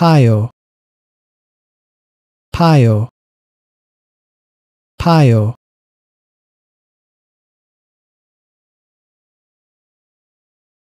pio pio pio